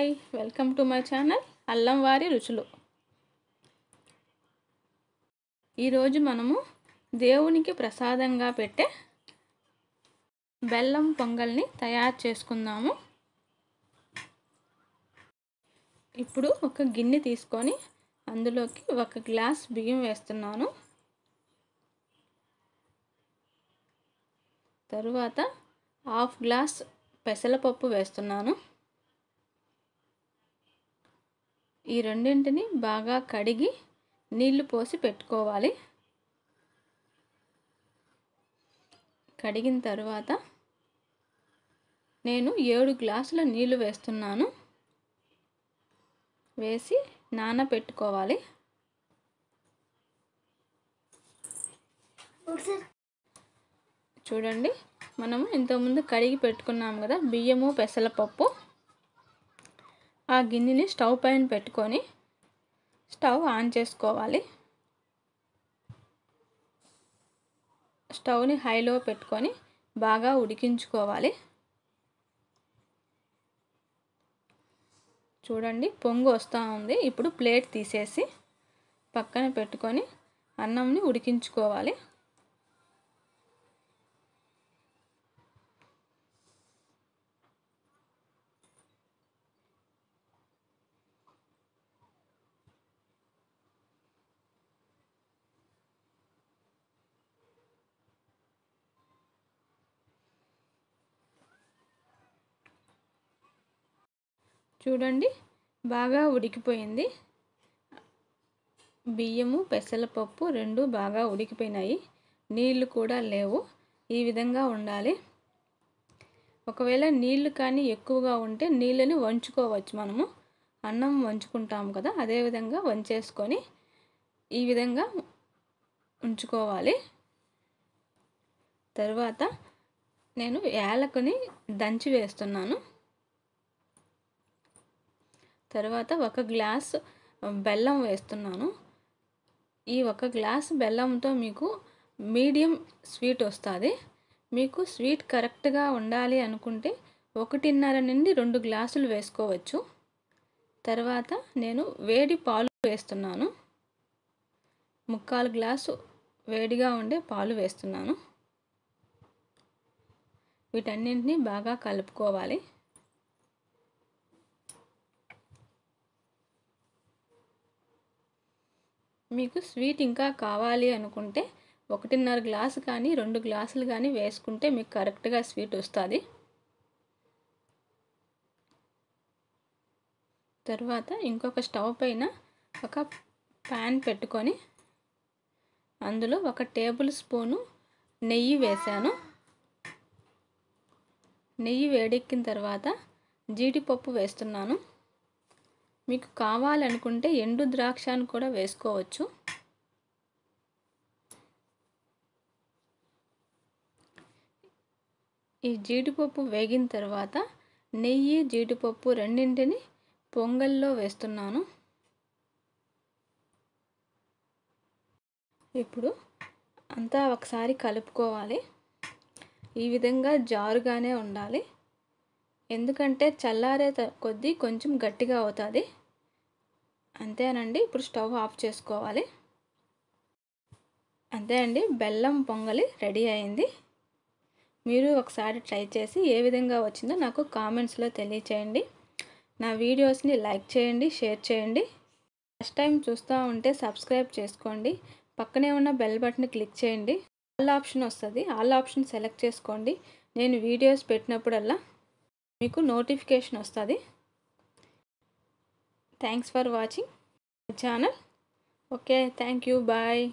hi welcome to my channel అల్లం వారి రుచులు ఈరోజు మనము దేవునికి ప్రసాదంగా పెట్టే బెల్లం పొంగల్ని తయారు చేసుకుందాము ఇప్పుడు ఒక గిన్నె తీసుకొని అందులోకి ఒక గ్లాస్ బియ్యం వేస్తున్నాను తరువాత హాఫ్ గ్లాస్ పెసలపప్పు వేస్తున్నాను ఈ రెండింటిని బాగా కడిగి నీళ్లు పోసి పెట్టుకోవాలి కడిగిన తర్వాత నేను ఏడు గ్లాసుల నీళ్లు వేస్తున్నాను వేసి నానబెట్టుకోవాలి చూడండి మనము ఇంతకుముందు కడిగి పెట్టుకున్నాము కదా బియ్యము పెసలపప్పు ఆ గిన్నెని స్టవ్ పైన పెట్టుకొని స్టవ్ ఆన్ చేసుకోవాలి స్టవ్ని హైలో పెట్టుకొని బాగా ఉడికించుకోవాలి చూడండి పొంగు వస్తూ ఉంది ఇప్పుడు ప్లేట్ తీసేసి పక్కన పెట్టుకొని అన్నంని ఉడికించుకోవాలి చూడండి బాగా ఉడికిపోయింది బియ్యము పెసలపప్పు రెండు బాగా ఉడికిపోయినాయి నీళ్లు కూడా లేవు ఈ విధంగా ఉండాలి ఒకవేళ నీళ్లు కానీ ఎక్కువగా ఉంటే నీళ్ళని వంచుకోవచ్చు మనము అన్నం వంచుకుంటాము కదా అదేవిధంగా వంచేసుకొని ఈ విధంగా ఉంచుకోవాలి తర్వాత నేను యాలకుని దంచి వేస్తున్నాను తర్వాత ఒక గ్లాస్ బెల్లం వేస్తున్నాను ఈ ఒక గ్లాస్ బెల్లంతో మీకు మీడియం స్వీట్ వస్తుంది మీకు స్వీట్ కరెక్ట్గా ఉండాలి అనుకుంటే ఒకటిన్నర నుండి రెండు గ్లాసులు వేసుకోవచ్చు తర్వాత నేను వేడి పాలు వేస్తున్నాను ముక్కాలు గ్లాసు వేడిగా ఉండే పాలు వేస్తున్నాను వీటన్నింటినీ బాగా కలుపుకోవాలి మీకు స్వీట్ ఇంకా కావాలి అనుకుంటే ఒకటిన్నర గ్లాసు కానీ రెండు గ్లాసులు కానీ వేసుకుంటే మీకు కరెక్ట్గా స్వీట్ వస్తుంది తర్వాత ఇంకొక స్టవ్ పైన ఒక ప్యాన్ పెట్టుకొని అందులో ఒక టేబుల్ స్పూను నెయ్యి వేశాను నెయ్యి వేడెక్కిన తర్వాత జీడిపప్పు వేస్తున్నాను మీకు కావాలనుకుంటే ఎండు ద్రాక్షను కూడా వేసుకోవచ్చు ఈ జీడిపప్పు వేగిన తర్వాత నెయ్యి జీడిపప్పు రెండింటిని పొంగల్లో వేస్తున్నాను ఇప్పుడు అంతా ఒకసారి కలుపుకోవాలి ఈ విధంగా జారుగానే ఉండాలి ఎందుకంటే చల్లారే కొద్దీ కొంచెం గట్టిగా అవుతుంది అంతేనండి ఇప్పుడు స్టవ్ ఆఫ్ చేసుకోవాలి అంతే అండి బెల్లం పొంగలి రెడీ అయింది మీరు ఒకసారి ట్రై చేసి ఏ విధంగా వచ్చిందో నాకు కామెంట్స్లో తెలియచేయండి నా వీడియోస్ని లైక్ చేయండి షేర్ చేయండి ఫస్ట్ టైం చూస్తూ ఉంటే సబ్స్క్రైబ్ చేసుకోండి పక్కనే ఉన్న బెల్ బటన్ క్లిక్ చేయండి ఆల్ ఆప్షన్ వస్తుంది ఆల్ ఆప్షన్ సెలెక్ట్ చేసుకోండి నేను వీడియోస్ పెట్టినప్పుడల్లా మీకు నోటిఫికేషన్ వస్తుంది thanks for watching channel okay thank you bye